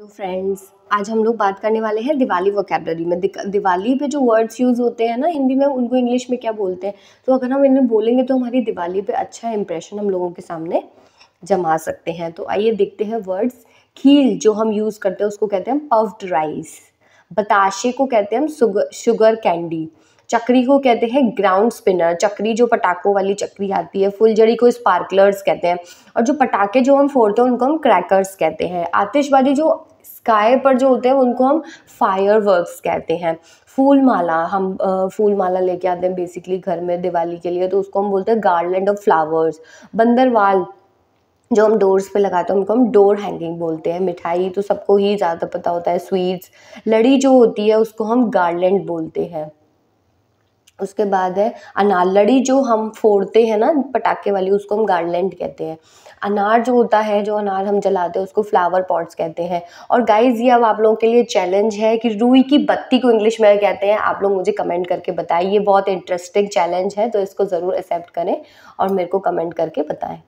hello friends आज हम लोग बात करने वाले हैं दिवाली वोकेबलरी में दिवाली पे जो वर्ड्स यूज़ होते हैं ना हिंदी में उनको इंग्लिश में क्या बोलते हैं तो अगर हम इन्हें बोलेंगे तो हमारी दिवाली पे अच्छा इंप्रेशन हम लोगों के सामने जमा सकते हैं तो आइए देखते हैं वर्ड्स खील जो हम यूज़ करते हैं उसको कहते हैं पफ्ड राइस बताशे को कहते हैं हम शुगर कैंडी चक्री को कहते हैं ग्राउंड स्पिनर चक्री जो पटाखों वाली चक्री आती है फुलझड़ी को स्पार्कलर्स कहते हैं और जो पटाखे जो हम फोड़ते हैं उनको हम क्रैकर्स कहते हैं आतिशबाजी जो स्काई पर जो होते हैं उनको हम फायर कहते हैं फूल माला हम फूल माला लेके आते हैं बेसिकली घर में दिवाली के लिए तो उसको हम बोलते हैं गार्लैंड ऑफ फ्लावर्स बंदरवाल जो हम डोर्स पे लगाते हैं उनको हम डोर हैंगिंग बोलते हैं मिठाई तो सबको ही ज़्यादा पता होता है स्वीट्स लड़ी जो होती है उसको हम गार्लैंड बोलते हैं उसके बाद है अनारड़ी जो हम फोड़ते हैं ना पटाखे वाली उसको हम गार्लैंड कहते हैं अनार जो होता है जो अनार हम जलाते हैं उसको फ्लावर पॉट्स कहते हैं और गाइज ये अब आप लोगों के लिए चैलेंज है कि रूई की बत्ती को इंग्लिश में कहते हैं आप लोग मुझे कमेंट करके बताएं ये बहुत इंटरेस्टिंग चैलेंज है तो इसको ज़रूर एक्सेप्ट करें और मेरे को कमेंट करके बताएँ